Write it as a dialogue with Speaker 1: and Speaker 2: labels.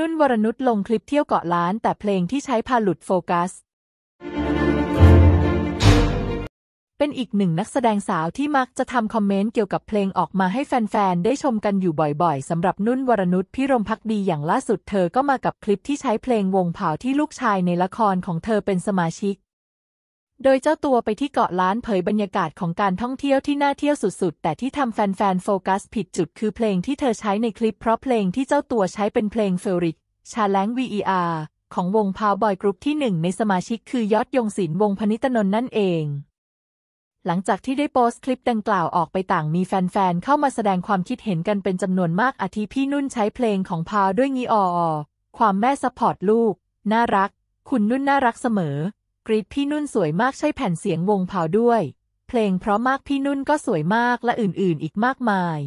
Speaker 1: นุ่นวรนุชลงคลิปเที่ยวเกาะล้าน แต่เพลงที่ใช้พาหลุดโฟกัส เป็นอีกหนึ่งนักแสดงสาวที่มักจะทำคอมเมนต์เกี่ยวกับเพลงออกมาให้แฟนๆได้ชมกันอยู่บ่อยๆสำหรับนุ่นวรนุชพิรมพักดีอย่างล่าสุดเธอก็มากับคลิปที่ใช้เพลงวงเผาที่ลูกชายในละครของเธอเป็นสมาชิกโดยเจ้าตัวไปที่เกาะล้านเผยบรรยากาศของการท่องเที่ยวที่น่าเที่ยวสุดๆ แต่ที่ทำแฟนๆ โฟกัสผิดจุด คือเพลงที่เธอใช้ในคลิปเพราะเพลงที่เจ้าตัวใช้เป็นเพลงเฟริกชาแลง VER ของวงพาวบอยกรุ๊ปที่หนึ่งในสมาชิกคือยอดยงศิลป์วงพนิตนนนั่นเอง หลังจากที่ได้โพสต์คลิปดังกล่าวออกไปต่างมีแฟนๆ เข้ามาแสดงความคิดเห็นกันเป็นจำนวนมากอาทิพี่นุ่นใช้เพลงของพาวด้วยงีออความแม่สปอร์ตลูกน่ารัก คุณนุ่นน่ารักเสมอกรีดพี่นุ่นสวยมากใช่แผ่นเสียงวงเผาด้วย เพลงเพราะมากพี่นุ่นก็สวยมากและอื่นๆอีกมากมาย